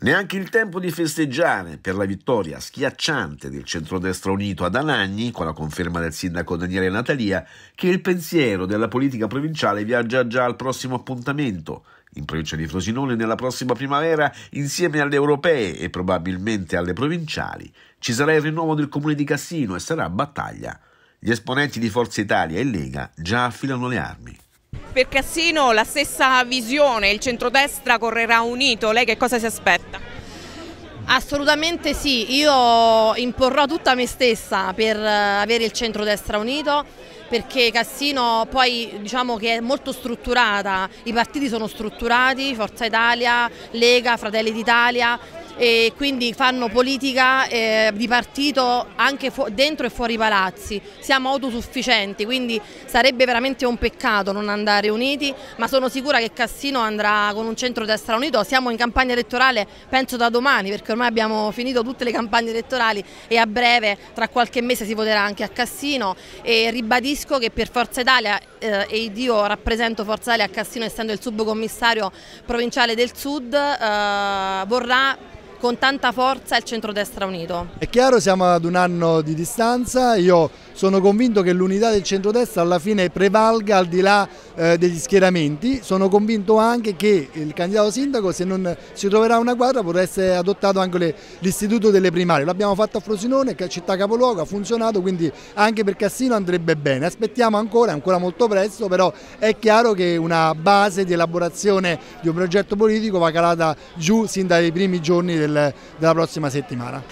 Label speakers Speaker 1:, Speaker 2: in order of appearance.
Speaker 1: Neanche il tempo di festeggiare per la vittoria schiacciante del centrodestra unito ad Anagni, con la conferma del sindaco Daniele Natalia, che il pensiero della politica provinciale viaggia già al prossimo appuntamento, in provincia di Frosinone nella prossima primavera, insieme alle europee e probabilmente alle provinciali, ci sarà il rinnovo del comune di Cassino e sarà battaglia. Gli esponenti di Forza Italia e Lega già affilano le armi
Speaker 2: per Cassino la stessa visione, il centrodestra correrà unito, lei che cosa si aspetta? Assolutamente sì, io imporrò tutta me stessa per eh, avere il centrodestra unito perché Cassino poi diciamo che è molto strutturata, i partiti sono strutturati, Forza Italia, Lega, Fratelli d'Italia, e quindi fanno politica eh, di partito anche dentro e fuori i palazzi, siamo autosufficienti, quindi sarebbe veramente un peccato non andare uniti, ma sono sicura che Cassino andrà con un centro-destra unito, siamo in campagna elettorale penso da domani perché ormai abbiamo finito tutte le campagne elettorali e a breve tra qualche mese si voterà anche a Cassino e ribadisco che per Forza Italia eh, e io rappresento Forza Italia a Cassino essendo il subcommissario provinciale del Sud eh, vorrà con tanta forza il centrodestra unito.
Speaker 3: È chiaro, siamo ad un anno di distanza, io sono convinto che l'unità del centrodestra alla fine prevalga al di là eh, degli schieramenti, sono convinto anche che il candidato sindaco se non si troverà una quadra potrà essere adottato anche l'istituto delle primarie, l'abbiamo fatto a Frosinone, che è città capoluogo, ha funzionato, quindi anche per Cassino andrebbe bene, aspettiamo ancora, è ancora molto presto, però è chiaro che una base di elaborazione di un progetto politico va calata giù sin dai primi giorni del del, della prossima settimana.